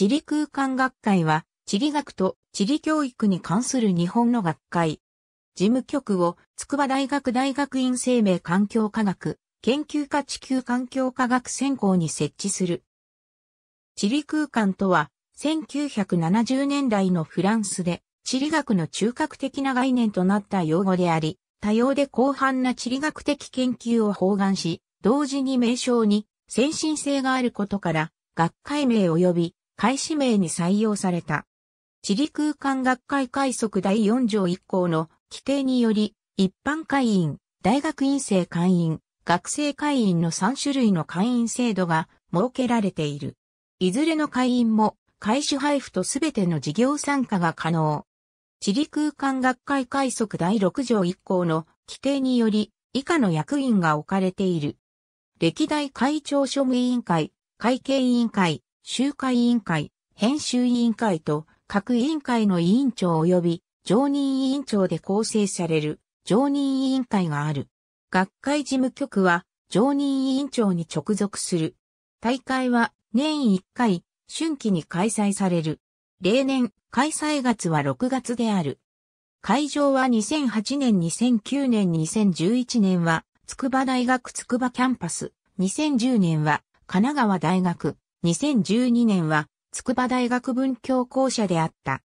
地理空間学会は、地理学と地理教育に関する日本の学会。事務局を筑波大学大学院生命環境科学研究科地球環境科学専攻に設置する。地理空間とは、1970年代のフランスで地理学の中核的な概念となった用語であり、多様で広範な地理学的研究を包含し、同時に名称に先進性があることから、学会名及び開始名に採用された。地理空間学会快則第4条1項の規定により、一般会員、大学院生会員、学生会員の3種類の会員制度が設けられている。いずれの会員も、会始。配布とすべての事業参加が可能。地理空間学会快則第6条1項の規定により、以下の役員が置かれている。歴代会長庶務委員会、会計委員会、集会委員会、編集委員会と各委員会の委員長及び常任委員長で構成される常任委員会がある。学会事務局は常任委員長に直属する。大会は年1回、春季に開催される。例年、開催月は6月である。会場は2008年、2009年、2011年は、筑波大学筑波キャンパス、2010年は、神奈川大学、2012年は、筑波大学文教校舎であった。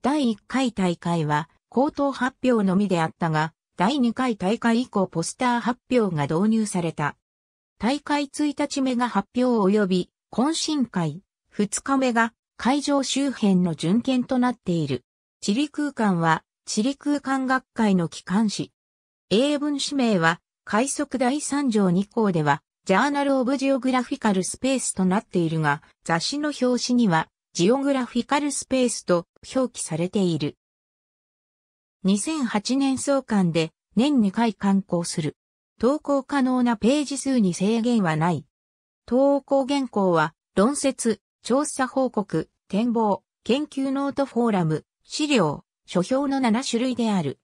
第1回大会は、口頭発表のみであったが、第2回大会以降ポスター発表が導入された。大会1日目が発表及び、懇親会、2日目が会場周辺の巡検となっている。地理空間は、地理空間学会の機関誌。英文指名は、快速第3条2項では、ジャーナル・オブ・ジオグラフィカル・スペースとなっているが、雑誌の表紙には、ジオグラフィカル・スペースと表記されている。2008年創刊で年2回刊行する。投稿可能なページ数に制限はない。投稿原稿は、論説、調査報告、展望、研究ノートフォーラム、資料、書評の7種類である。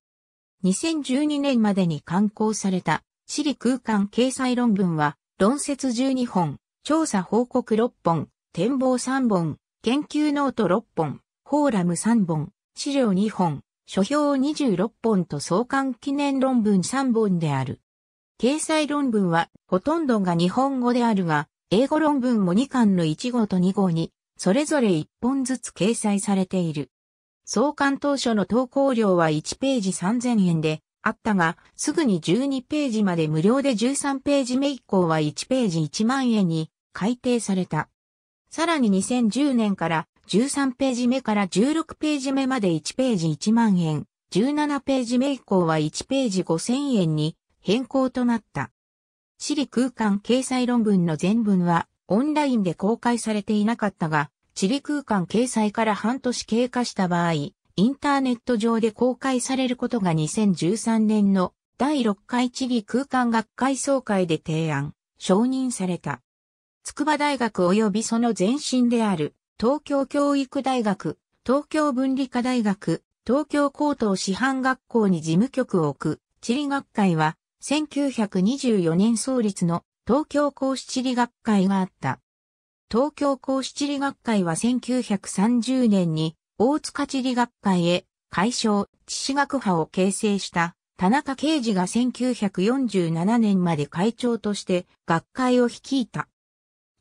2012年までに刊行された、地理空間掲載論文は論説12本、調査報告6本、展望3本、研究ノート6本、フォーラム3本、資料2本、書評26本と相関記念論文3本である。掲載論文はほとんどが日本語であるが、英語論文も2巻の1号と2号に、それぞれ1本ずつ掲載されている。創刊当初の投稿料は1ページ3000円で、あったが、すぐに12ページまで無料で13ページ目以降は1ページ1万円に改定された。さらに2010年から13ページ目から16ページ目まで1ページ1万円、17ページ目以降は1ページ5000円に変更となった。地理空間掲載論文の全文はオンラインで公開されていなかったが、地理空間掲載から半年経過した場合、インターネット上で公開されることが2013年の第6回地理空間学会総会で提案、承認された。筑波大学及びその前身である、東京教育大学、東京文理科大学、東京高等師範学校に事務局を置く、地理学会は、1924年創立の東京公子地理学会があった。東京公子地理学会は1930年に大塚地理学会へ、解消、地史学派を形成した田中啓二が1947年まで会長として学会を率いた。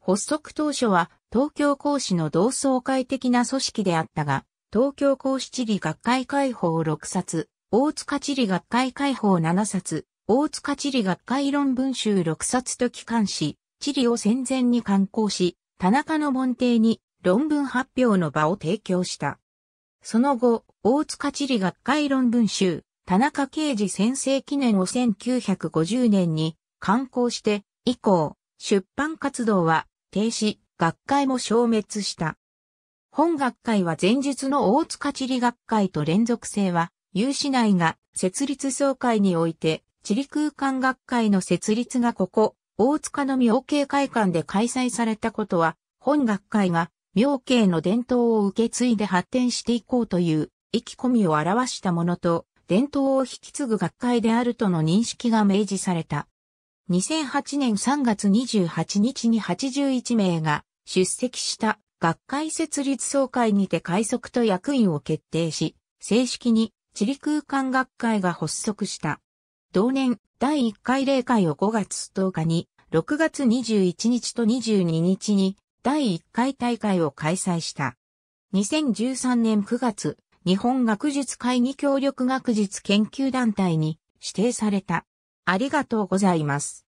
発足当初は東京講師の同窓会的な組織であったが、東京講師地理学会解放6冊、大塚地理学会解放7冊、大塚地理学会論文集6冊と帰還し、地理を戦前に刊行し、田中の門弟に論文発表の場を提供した。その後、大塚地理学会論文集、田中啓治先生記念を1950年に刊行して、以降、出版活動は停止、学会も消滅した。本学会は前述の大塚地理学会と連続性は、有志内が設立総会において、地理空間学会の設立がここ、大塚の妙慶会館で開催されたことは、本学会が妙慶の伝統を受け継いで発展していこうという意気込みを表したものと、伝統を引き継ぐ学会であるとの認識が明示された。2008年3月28日に81名が出席した学会設立総会にて改則と役員を決定し、正式に地理空間学会が発足した。同年、第1回例会を5月10日に、6月21日と22日に第1回大会を開催した。2013年9月、日本学術会議協力学術研究団体に指定された。ありがとうございます。